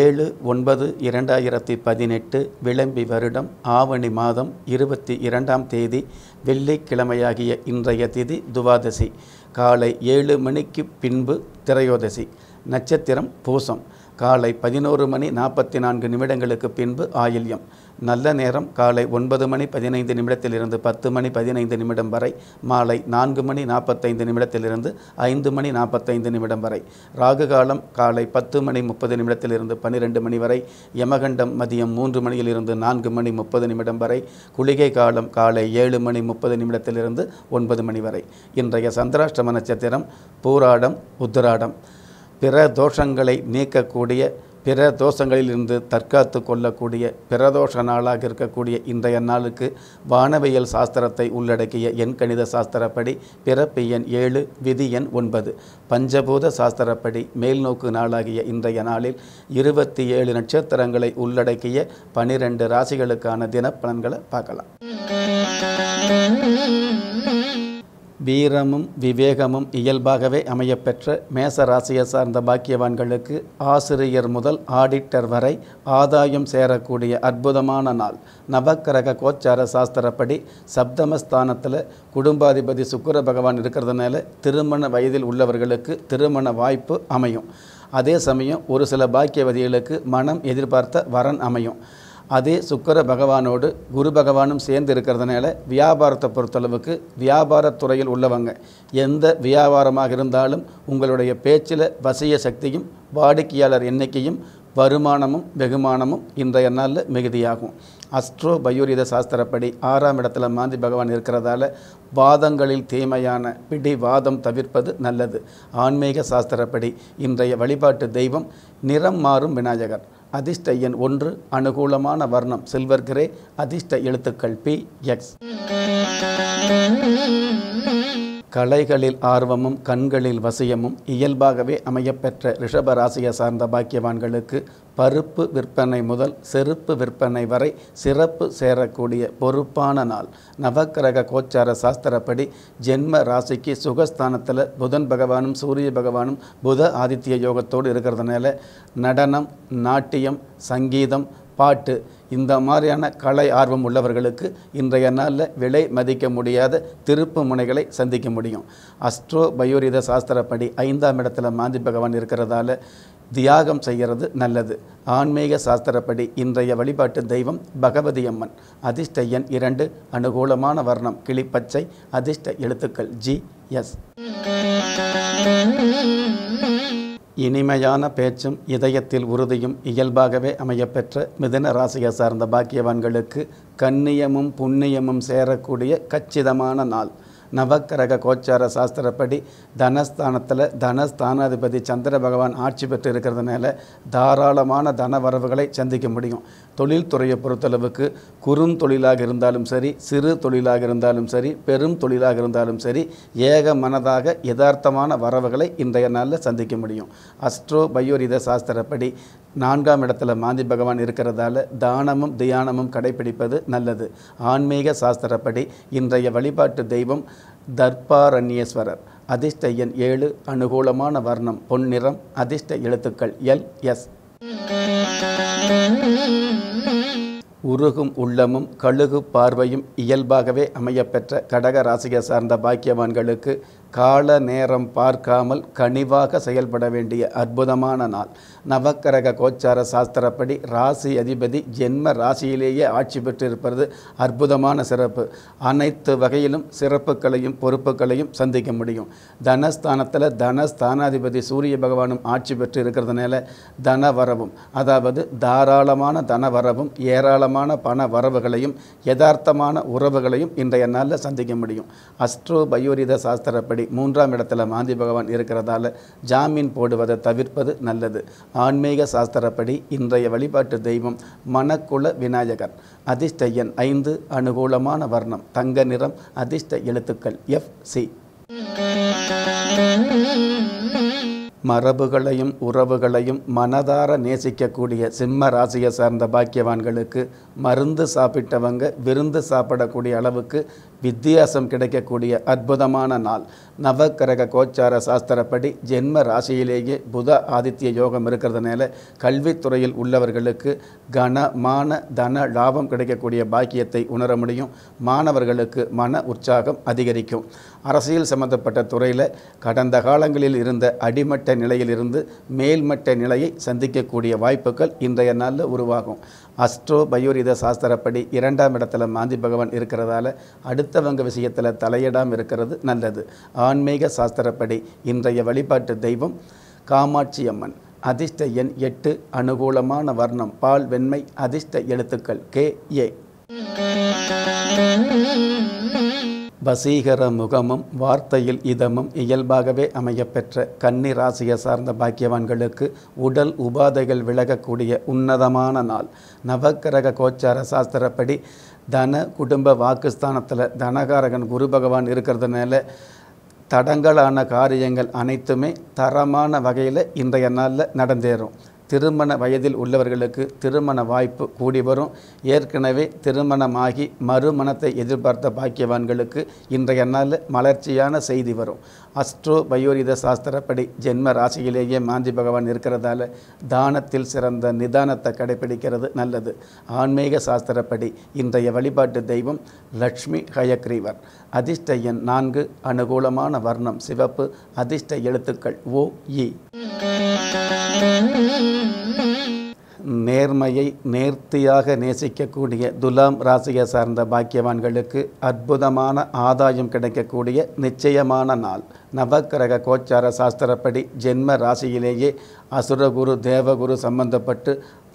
ஏழு ஒன்பது இரண்டாயிரத்தி பதினெட்டு விளம்பி வருடம் ஆவணி மாதம் இருபத்தி இரண்டாம் தேதி வெள்ளிக்கிழமையாகிய இன்றைய திதி துவாதசி காலை ஏழு மணிக்கு பின்பு திரையோதசி நட்சத்திரம் பூசம் காலை பதினோரு மணி நாற்பத்தி நான்கு நிமிடங்களுக்கு பின்பு ஆயில்யம் நல்ல நேரம் காலை ஒன்பது மணி பதினைந்து நிமிடத்திலிருந்து பத்து மணி பதினைந்து நிமிடம் வரை மாலை நான்கு மணி நாற்பத்தைந்து நிமிடத்திலிருந்து ஐந்து மணி நாற்பத்தைந்து நிமிடம் வரை ராகு காலம் காலை பத்து மணி முப்பது நிமிடத்திலிருந்து பன்னிரெண்டு மணி வரை யமகண்டம் மதியம் மூன்று மணியிலிருந்து நான்கு மணி முப்பது நிமிடம் வரை குளிகை காலம் காலை ஏழு மணி முப்பது நிமிடத்திலிருந்து ஒன்பது மணி வரை இன்றைய சந்திராஷ்டம நட்சத்திரம் பூராடம் உத்திராடம் பிற தோஷங்களை நீக்கக்கூடிய பிற தோஷங்களிலிருந்து தற்காத்து கொள்ளக்கூடிய பிரதோஷ நாளாக இருக்கக்கூடிய இன்றைய நாளுக்கு வானவியல் சாஸ்திரத்தை உள்ளடக்கிய எண் கணித சாஸ்திரப்படி பிறப்பு எண் ஏழு விதி எண் ஒன்பது பஞ்சபூத சாஸ்திரப்படி மேல்நோக்கு நாளாகிய இன்றைய நாளில் இருபத்தி ஏழு நட்சத்திரங்களை உள்ளடக்கிய பனிரெண்டு ராசிகளுக்கான தினப்பலன்களை பார்க்கலாம் வீரமும் விவேகமும் இயல்பாகவே அமையப்பெற்ற மேச ராசியை சார்ந்த பாக்கியவான்களுக்கு ஆசிரியர் முதல் ஆடிட்டர் வரை ஆதாயம் சேரக்கூடிய அற்புதமான நாள் நவக்கிரக கோச்சார சாஸ்திரப்படி சப்தமஸ்தானத்தில் குடும்பாதிபதி சுக்கர பகவான் இருக்கிறதுனால திருமண வயதில் உள்ளவர்களுக்கு திருமண வாய்ப்பு அமையும் அதே சமயம் ஒரு சில பாக்கியவதிகளுக்கு மனம் எதிர்பார்த்த வரன் அமையும் அதே சுக்கர பகவானோடு குரு பகவானும் சேர்ந்து இருக்கிறதுனால வியாபாரத்தை பொறுத்தளவுக்கு வியாபாரத்துறையில் உள்ளவங்க எந்த வியாபாரமாக இருந்தாலும் உங்களுடைய பேச்சில் வசிய சக்தியும் வாடிக்கையாளர் எண்ணிக்கையும் வருமானமும் வெகுமானமும் இன்றைய நாளில் மிகுதியாகும் அஸ்ட்ரோ பயோரித சாஸ்திரப்படி ஆறாம் இடத்துல மாந்தி பகவான் இருக்கிறதால வாதங்களில் தீமையான பிடி வாதம் தவிர்ப்பது நல்லது ஆன்மீக சாஸ்திரப்படி இன்றைய வழிபாட்டு தெய்வம் நிறம் மாறும் விநாயகர் அதிர்ஷ்ட எண் ஒன்று அனுகூலமான வர்ணம் சில்வர் கிரே அதிர்ஷ்ட எழுத்துக்கள் பி எக்ஸ் கலைகளில் ஆர்வமும் கண்களில் வசியமும் இயல்பாகவே அமையப்பெற்ற ரிஷப ராசியை சார்ந்த பாக்கியவான்களுக்கு பருப்பு விற்பனை முதல் செருப்பு விற்பனை வரை சிறப்பு சேரக்கூடிய பொறுப்பான நாள் நவக்கிரக கோச்சார சாஸ்திரப்படி ஜென்ம ராசிக்கு சுகஸ்தானத்தில் புதன் பகவானும் சூரிய பகவானும் புத ஆதித்ய யோகத்தோடு இருக்கிறதுனால நடனம் நாட்டியம் சங்கீதம் பாட்டு இந்த மாதிரியான கலை ஆர்வம் உள்ளவர்களுக்கு இன்றைய நாளில் விலை மதிக்க முடியாத திருப்பு முனைகளை சந்திக்க முடியும் அஸ்ட்ரோ பயோரித சாஸ்திரப்படி ஐந்தாம் இடத்துல மாந்தி பகவான் இருக்கிறதால தியாகம் செய்கிறது நல்லது ஆன்மீக சாஸ்திரப்படி இன்றைய வழிபாட்டு தெய்வம் பகவதி அம்மன் அதிர்ஷ்ட எண் இரண்டு அனுகூலமான வர்ணம் கிளிப்பச்சை அதிர்ஷ்ட எழுத்துக்கள் ஜி எஸ் இனிமையான பேச்சும் இதயத்தில் உறுதியும் இயல்பாகவே அமையப்பெற்ற மிதன ராசியை சார்ந்த பாக்கியவான்களுக்கு கண்ணியமும் புண்ணியமும் சேரக்கூடிய கச்சிதமான நாள் நவக்கரக கோச்சார சாஸ்திரப்படி தனஸ்தானத்தில் தனஸ்தானாதிபதி சந்திர பகவான் ஆட்சி பெற்று இருக்கிறதுனால தாராளமான தன வரவுகளை சந்திக்க முடியும் தொழில்துறையை பொறுத்தளவுக்கு குறுந்தொழிலாக இருந்தாலும் சரி சிறு தொழிலாக இருந்தாலும் சரி பெரும் தொழிலாக இருந்தாலும் சரி ஏக மனதாக யதார்த்தமான வரவுகளை இன்றைய நாளில் சந்திக்க முடியும் அஸ்ட்ரோ பயோரித சாஸ்திரப்படி நான்காம் இடத்துல மாந்தி பகவான் இருக்கிறதால தானமும் தியானமும் கடைபிடிப்பது நல்லது ஆன்மீக சாஸ்திரப்படி இன்றைய வழிபாட்டு தெய்வம் தர்பாரண்யேஸ்வரர் அதிர்ஷ்ட எண் ஏழு அனுகூலமான வர்ணம் பொன்னிறம் அதிர்ஷ்ட எழுத்துக்கள் எல் எஸ் உருகும் உள்ளமும் கழுகு பார்வையும் இயல்பாகவே அமையப்பெற்ற கடக ராசியை சார்ந்த பாக்கியவான்களுக்கு கால நேரம் பார்க்காமல் கனிவாக செயல்பட வேண்டிய அற்புதமான நாள் நவக்கரக கோச்சார சாஸ்திரப்படி ராசி அதிபதி ஜென்ம ராசியிலேயே ஆட்சி பெற்றிருப்பது அற்புதமான சிறப்பு அனைத்து வகையிலும் சிறப்புகளையும் பொறுப்புகளையும் சந்திக்க முடியும் தனஸ்தானத்தில் தனஸ்தானாதிபதி சூரிய பகவானும் ஆட்சி பெற்று இருக்கிறதுனால தன வரவும் அதாவது தாராளமான தன வரவும் ஏராளமான பண வரவுகளையும் யதார்த்தமான உறவுகளையும் இன்றைய நாளில் சந்திக்க முடியும் அஸ்ட்ரோ பயோரித சாஸ்திரப்படி படி மூன்றாம் இடத்துல மாந்தி பகவான் இருக்கிறதால ஜாமீன் போடுவதை தவிர்ப்பது நல்லது ஆன்மீக சாஸ்திரப்படி இன்றைய வழிபாட்டு தெய்வம் மனக்குல விநாயகர் அதிர்ஷ்டயன் ஐந்து அனுகூலமான வர்ணம் தங்க நிறம் அதிர்ஷ்ட எழுத்துக்கள் எஃப் சி மரபுகளையும் உறவுகளையும் மனதார நேசிக்கக்கூடிய சிம்ம ராசியை சார்ந்த பாக்கியவான்களுக்கு மருந்து சாப்பிட்டவங்க விருந்து சாப்பிடக்கூடிய அளவுக்கு வித்தியாசம் கிடைக்கக்கூடிய அற்புதமான நாள் நவக்கரக கோச்சார சாஸ்திரப்படி ஜென்ம ராசியிலேயே புத ஆதித்ய யோகம் இருக்கிறதுனால கல்வித்துறையில் உள்ளவர்களுக்கு கனமான தன லாபம் கிடைக்கக்கூடிய பாக்கியத்தை உணர முடியும் மாணவர்களுக்கு மன உற்சாகம் அதிகரிக்கும் அரசியல் சம்பந்தப்பட்ட துறையில் கடந்த காலங்களில் இருந்த அடிமட்ட நிலையிலிருந்து மேல்மட்ட நிலையை சந்திக்கக்கூடிய வாய்ப்புகள் இன்றைய நாளில் உருவாகும் அஸ்ட்ரோ பயோரித சாஸ்திரப்படி இரண்டாம் இடத்துல மாந்தி பகவான் இருக்கிறதால அடுத்தவங்க விஷயத்தில் தலையிடாமல் இருக்கிறது நல்லது ஆன்மீக சாஸ்திரப்படி இன்றைய வழிபாட்டு தெய்வம் காமாட்சி அம்மன் அதிர்ஷ்ட எண் எட்டு அனுகூலமான வர்ணம் பால் வெண்மை அதிர்ஷ்ட எழுத்துக்கள் கே ஏ வசீகர முகமும் வார்த்தையில் இதமும் இயல்பாகவே அமையப்பெற்ற கன்னி ராசியை சார்ந்த பாக்கியவான்களுக்கு உடல் உபாதைகள் விலகக்கூடிய உன்னதமான நாள் நவக்கிரக கோச்சார சாஸ்திரப்படி தன குடும்ப வாக்குஸ்தானத்தில் தனகாரகன் குரு பகவான் இருக்கிறதுனால தடங்களான காரியங்கள் அனைத்துமே தரமான வகையில் இன்றைய நாளில் நடந்தேறும் திருமண வயதில் உள்ளவர்களுக்கு திருமண வாய்ப்பு கூடி வரும் ஏற்கனவே திருமணமாகி மறுமணத்தை எதிர்பார்த்த பாக்கியவான்களுக்கு இன்றைய நாள் மலர்ச்சியான செய்தி வரும் அஸ்ட்ரோ பயோரித சாஸ்திரப்படி ஜென்ம ராசியிலேயே மாஞ்சி பகவான் இருக்கிறதால தானத்தில் சிறந்த நிதானத்தை கடைபிடிக்கிறது நல்லது ஆன்மீக சாஸ்திரப்படி இன்றைய வழிபாட்டு தெய்வம் லக்ஷ்மி ஹயக்ரீவர் அதிர்ஷ்ட எண் நான்கு அனுகூலமான வர்ணம் சிவப்பு அதிர்ஷ்ட எழுத்துக்கள் ஓ இ நேர்மையை நேர்த்தியாக நேசிக்கக்கூடிய துலாம் ராசியை சார்ந்த பாக்கியவான்களுக்கு அற்புதமான ஆதாயம் கிடைக்கக்கூடிய நிச்சயமான நாள் நவக்கிரக கோச்சார சாஸ்திரப்படி ஜென்ம ராசியிலேயே அசுரகுரு தேவகுரு சம்பந்தப்பட்டு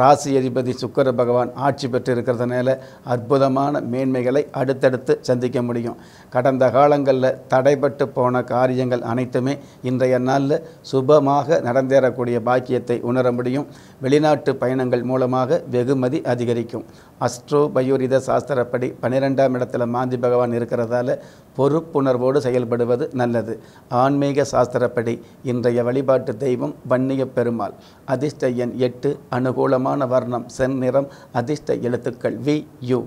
ராசி அதிபதி சுக்கர பகவான் ஆட்சி பெற்று இருக்கிறதுனால அற்புதமான மேன்மைகளை அடுத்தடுத்து சந்திக்க முடியும் கடந்த காலங்களில் தடைபட்டு போன காரியங்கள் அனைத்துமே இன்றைய நாளில் சுபமாக நடந்தேறக்கூடிய பாக்கியத்தை உணர முடியும் வெளிநாட்டு பயணங்கள் மூலமாக வெகுமதி அதிகரிக்கும் அஸ்ட்ரோ பயோரித சாஸ்திரப்படி பன்னிரெண்டாம் இடத்துல மாந்தி பகவான் இருக்கிறதால பொறுப்புணர்வோடு செயல்படுவது நல்லது ஆன்மீக சாஸ்திரப்படி இன்றைய வழிபாட்டு தெய்வம் வன்னிய பெருமாள் அதிர்ஷ்ட எண் எட்டு அனுகூலமான வர்ணம் செந்நிறம் அதிர்ஷ்ட எழுத்துக்கள் வி யு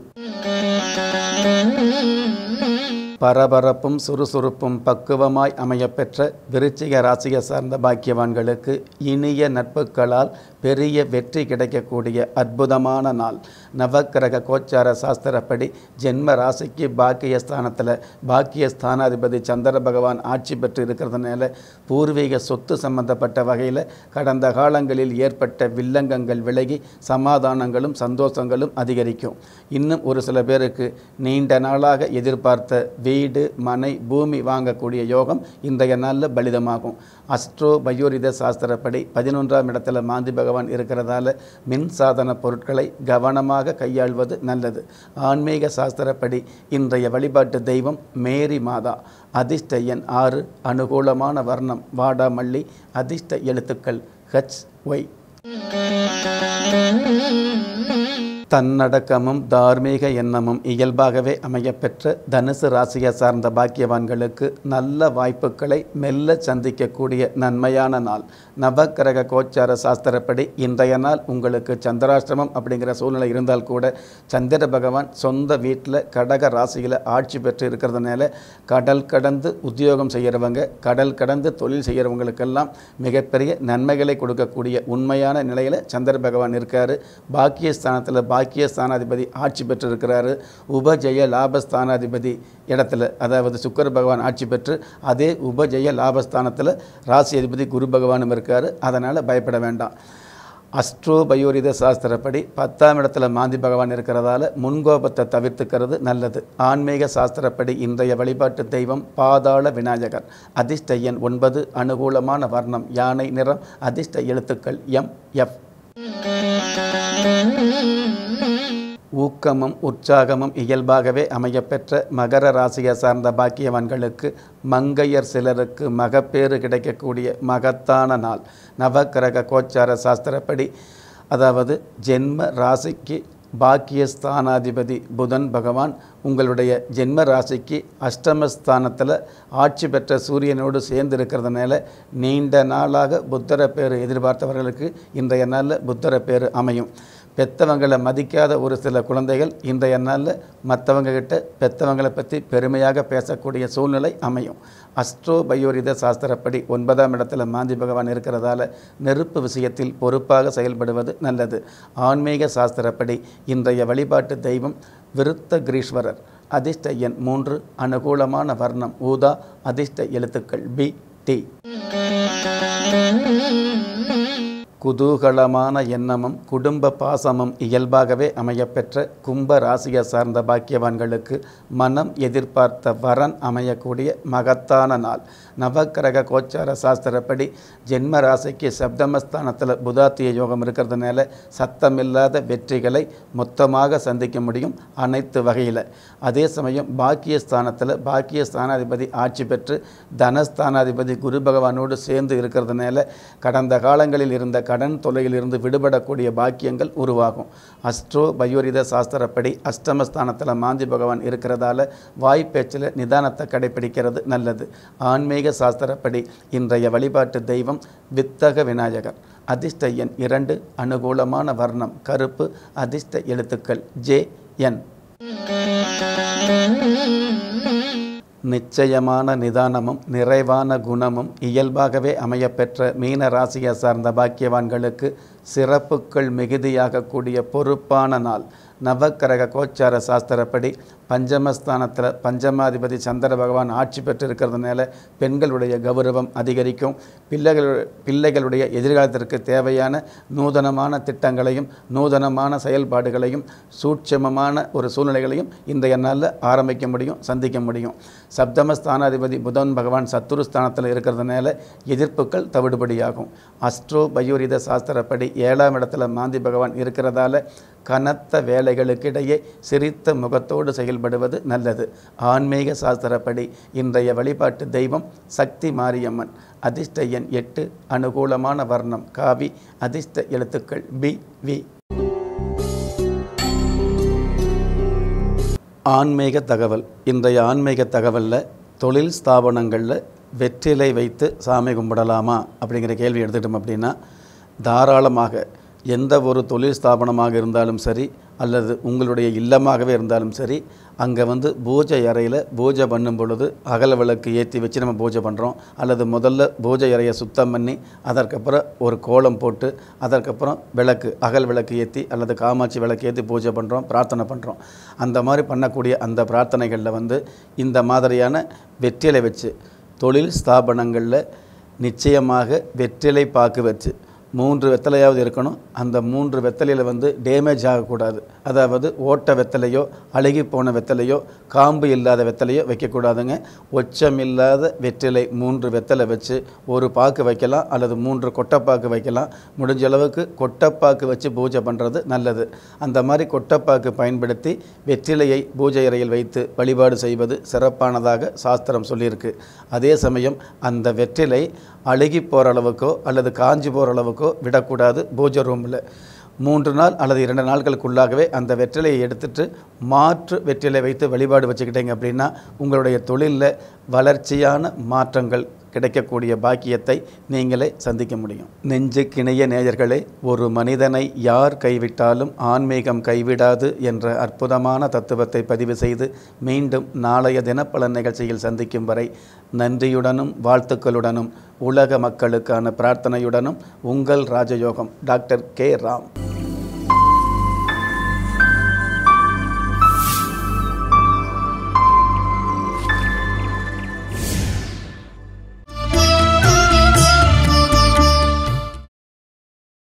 பரபரப்பும் சுறுசுறுப்பும் பக்குவமாய் அமையப்பெற்ற விருச்சிக ராசியை சார்ந்த பாக்கியவான்களுக்கு இனிய நட்புகளால் பெரிய வெற்றி கிடைக்கக்கூடிய அற்புதமான நாள் நவக்கிரக கோச்சார சாஸ்திரப்படி ஜென்ம ராசிக்கு பாக்கியஸ்தானத்தில் பாக்கியஸ்தானாதிபதி சந்திர பகவான் ஆட்சி பெற்று இருக்கிறதுனால பூர்வீக சொத்து சம்பந்தப்பட்ட வகையில் கடந்த காலங்களில் ஏற்பட்ட வில்லங்கங்கள் விலகி சமாதானங்களும் சந்தோஷங்களும் அதிகரிக்கும் இன்னும் ஒரு சில பேருக்கு நீண்ட நாளாக எதிர்பார்த்த வீ வீடு மனை பூமி வாங்கக்கூடிய யோகம் இன்றைய நாளில் பலிதமாகும் அஸ்ட்ரோ பயோரித சாஸ்திரப்படி பதினொன்றாம் இடத்துல மாந்தி பகவான் இருக்கிறதால மின் சாதன பொருட்களை கவனமாக கையாள்வது நல்லது ஆன்மீக சாஸ்திரப்படி இன்றைய வழிபாட்டு தெய்வம் மேரி மாதா அதிர்ஷ்ட எண் ஆறு அனுகூலமான வர்ணம் வாடாமல்லி அதிர்ஷ்ட எழுத்துக்கள் ஹச் ஒய் தன்னடக்கமும் தார்மீக எண்ணமும் இயல்பாகவே அமையப்பெற்ற தனுசு ராசியை சார்ந்த பாக்கியவான்களுக்கு நல்ல வாய்ப்புகளை மெல்ல சந்திக்கக்கூடிய நன்மையான நாள் நவக்கிரக கோச்சார சாஸ்திரப்படி இன்றைய நாள் உங்களுக்கு சந்திராஷ்டிரமம் அப்படிங்கிற சூழ்நிலை இருந்தால் கூட சந்திர பகவான் சொந்த வீட்டில் கடக ராசியில் ஆட்சி பெற்று இருக்கிறதுனால கடல் கடந்து உத்தியோகம் செய்கிறவங்க கடல் கடந்து தொழில் செய்கிறவங்களுக்கெல்லாம் மிகப்பெரிய நன்மைகளை கொடுக்கக்கூடிய உண்மையான நிலையில் சந்திர பகவான் இருக்கார் பாக்கியஸ்தானத்தில் பாக்கிய பாக்கிய ஸ்தானாதிபதி ஆட்சி பெற்றிருக்கிறாரு உபஜய லாபஸ்தானாதிபதி இடத்துல அதாவது சுக்கர பகவான் ஆட்சி பெற்று அதே உபஜய லாபஸ்தானத்தில் ராசி அதிபதி குரு பகவானும் இருக்கார் அதனால் பயப்பட வேண்டாம் அஸ்ட்ரோ பயோரித சாஸ்திரப்படி பத்தாம் இடத்துல மாந்தி பகவான் இருக்கிறதால முன்கோபத்தை தவிர்த்துக்கிறது நல்லது ஆன்மீக சாஸ்திரப்படி இன்றைய வழிபாட்டு தெய்வம் பாதாள விநாயகர் அதிர்ஷ்ட எண் ஒன்பது அனுகூலமான வர்ணம் யானை நிறம் அதிர்ஷ்ட எழுத்துக்கள் எம் எஃப் ஊக்கமும் உற்சாகமும் இயல்பாகவே அமையப்பெற்ற மகர ராசியை சார்ந்த பாக்கியவான்களுக்கு மங்கையர் சிலருக்கு மகப்பேறு கிடைக்கக்கூடிய மகத்தான நாள் நவக்கிரக கோச்சார சாஸ்திரப்படி அதாவது ஜென்ம ராசிக்கு பாக்கியஸ்தானாதிபதி புதன் பகவான் உங்களுடைய ஜென்ம ராசிக்கு அஷ்டமஸ்தானத்தில் ஆட்சி பெற்ற சூரியனோடு சேர்ந்து இருக்கிறதுனால நீண்ட நாளாக புத்தர பேர் எதிர்பார்த்தவர்களுக்கு இன்றைய நாளில் புத்தர பேர் அமையும் பெத்தவங்களை மதிக்காத ஒரு சில குழந்தைகள் இன்றைய நாளில் மற்றவங்கக்கிட்ட பெத்தவங்களை பற்றி பெருமையாக பேசக்கூடிய சூழ்நிலை அமையும் அஸ்ட்ரோ பயோரித சாஸ்திரப்படி ஒன்பதாம் இடத்துல மாந்தி பகவான் இருக்கிறதால நெருப்பு விஷயத்தில் பொறுப்பாக செயல்படுவது நல்லது ஆன்மீக சாஸ்திரப்படி இன்றைய வழிபாட்டு தெய்வம் விருத்த கிரீஸ்வரர் அதிர்ஷ்ட எண் மூன்று அனுகூலமான வர்ணம் ஊதா அதிர்ஷ்ட எழுத்துக்கள் பி டி குதூகலமான எண்ணமும் குடும்ப பாசமும் இயல்பாகவே அமையப்பெற்ற கும்ப ராசியை சார்ந்த பாக்கியவான்களுக்கு மனம் எதிர்பார்த்த வரன் அமையக்கூடிய மகத்தான நாள் நவக்கிரக கோச்சார சாஸ்திரப்படி ஜென்ம ராசிக்கு சப்தமஸ்தானத்தில் புதாத்திய யோகம் இருக்கிறதுனால சத்தமில்லாத வெற்றிகளை மொத்தமாக சந்திக்க முடியும் அனைத்து வகையில் அதே சமயம் பாக்கியஸ்தானத்தில் பாக்கிய ஸ்தானாதிபதி ஆட்சி பெற்று தனஸ்தானாதிபதி குரு பகவானோடு சேர்ந்து இருக்கிறதுனால கடந்த காலங்களில் இருந்த க கடன் தொலையிலிருந்து விடுபடக்கூடிய பாக்கியங்கள் உருவாகும் அஸ்ட்ரோ பயோரித சாஸ்திரப்படி அஷ்டமஸ்தானத்தில் மாந்தி பகவான் இருக்கிறதால வாய்ப்பேச்சில் நிதானத்தை கடைபிடிக்கிறது நல்லது ஆன்மீக சாஸ்திரப்படி இன்றைய வழிபாட்டு தெய்வம் வித்தக விநாயகர் அதிர்ஷ்ட எண் இரண்டு அனுகூலமான வர்ணம் கருப்பு அதிர்ஷ்ட எழுத்துக்கள் ஜே என் நிச்சயமான நிதானமும் நிறைவான குணமும் இயல்பாகவே அமையப்பெற்ற மீன ராசியை சார்ந்த பாக்கியவான்களுக்கு சிறப்புக்கள் மிகுதியாகக்கூடிய பொறுப்பான நாள் நவக்கரக கோச்சார சாஸ்திரப்படி பஞ்சமஸ்தானத்தில் பஞ்சமாதிபதி சந்திர பகவான் ஆட்சி பெற்று இருக்கிறதுனால பெண்களுடைய கௌரவம் அதிகரிக்கும் பிள்ளைகள் பிள்ளைகளுடைய எதிர்காலத்திற்கு தேவையான நூதனமான திட்டங்களையும் நூதனமான செயல்பாடுகளையும் சூட்சமமான ஒரு சூழ்நிலைகளையும் இன்றைய நாளில் ஆரம்பிக்க முடியும் சந்திக்க முடியும் சப்தமஸ்தானாதிபதி புதன் பகவான் சத்துரு ஸ்தானத்தில் இருக்கிறதுனால எதிர்ப்புகள் தவிடுபடியாகும் அஸ்ட்ரோ பயோரித சாஸ்திரப்படி ஏழாம் இடத்துல மாந்தி பகவான் இருக்கிறதால கனத்த வேலைகளுக்கிடையே சிரித்த முகத்தோடு செயல்படுவது நல்லது ஆன்மீக சாஸ்திரப்படி இன்றைய வழிபாட்டு தெய்வம் சக்தி மாரியம்மன் அதிர்ஷ்ட எண் எட்டு அனுகூலமான வர்ணம் காவி அதிர்ஷ்ட எழுத்துக்கள் பி வி ஆன்மீக தகவல் இன்றைய ஆன்மீக தகவலில் தொழில் ஸ்தாபனங்களில் வெற்றிலை வைத்து சாமி கும்பிடலாமா அப்படிங்கிற கேள்வி எடுத்துக்கிட்டோம் அப்படின்னா தாராளமாக எந்த ஒரு தொழில் ஸ்தாபனமாக இருந்தாலும் சரி அல்லது உங்களுடைய இல்லமாகவே இருந்தாலும் சரி அங்கே வந்து பூஜை அறையில் பூஜை பண்ணும் பொழுது அகல் விளக்கு ஏற்றி வச்சு நம்ம பூஜை பண்ணுறோம் அல்லது முதல்ல பூஜை அறையை சுத்தம் பண்ணி அதற்கப்புறம் ஒரு கோலம் போட்டு அதற்கப்புறம் விளக்கு அகல் விளக்கு ஏற்றி அல்லது காமாட்சி விளக்கு ஏற்றி பூஜை பண்ணுறோம் பிரார்த்தனை பண்ணுறோம் அந்த மாதிரி பண்ணக்கூடிய அந்த பிரார்த்தனைகளில் வந்து இந்த மாதிரியான வெற்றிலை வச்சு தொழில் ஸ்தாபனங்களில் நிச்சயமாக வெற்றிலை பாக்கு வச்சு மூன்று வெத்தலையாவது இருக்கணும் அந்த மூன்று வெத்தலையில் வந்து டேமேஜ் ஆகக்கூடாது அதாவது ஓட்ட வெத்தலையோ அழுகி போன வெத்தலையோ காம்பு இல்லாத வெத்தலையோ வைக்கக்கூடாதுங்க ஒச்சம் இல்லாத வெற்றிலை மூன்று வெத்தலை வச்சு ஒரு பாக்கு வைக்கலாம் அல்லது மூன்று கொட்டைப்பாக்கு வைக்கலாம் முடிஞ்ச அளவுக்கு கொட்டைப்பாக்கு வச்சு பூஜை பண்ணுறது நல்லது அந்த மாதிரி கொட்டைப்பாக்கு பயன்படுத்தி வெற்றிலையை பூஜை அறையில் வைத்து வழிபாடு செய்வது சிறப்பானதாக சாஸ்திரம் சொல்லியிருக்கு அதே சமயம் அந்த வெற்றிலை அழுகி போகிற அளவுக்கோ அல்லது காஞ்சி போகிற அளவுக்கோ பாக்கோ விடக்கூடாது பூஜை ரூமில் மூன்று நாள் அல்லது இரண்டு நாட்களுக்குள்ளாகவே அந்த வெற்றிலையை எடுத்துட்டு மாற்று வெற்றிலை வைத்து வழிபாடு வச்சுக்கிட்டீங்க அப்படின்னா உங்களுடைய தொழிலில் வளர்ச்சியான மாற்றங்கள் கிடைக்கக்கூடிய பாக்கியத்தை நீங்களே சந்திக்க முடியும் நெஞ்சு கிணைய நேயர்களே ஒரு மனிதனை யார் கைவிட்டாலும் ஆன்மீகம் கைவிடாது என்ற அற்புதமான தத்துவத்தை பதிவு செய்து மீண்டும் நாளைய தினப்பலன் நிகழ்ச்சியில் சந்திக்கும் வரை நன்றியுடனும் வாழ்த்துக்களுடனும் உலக மக்களுக்கான பிரார்த்தனையுடனும் உங்கள் ராஜயோகம் டாக்டர் கே ராம்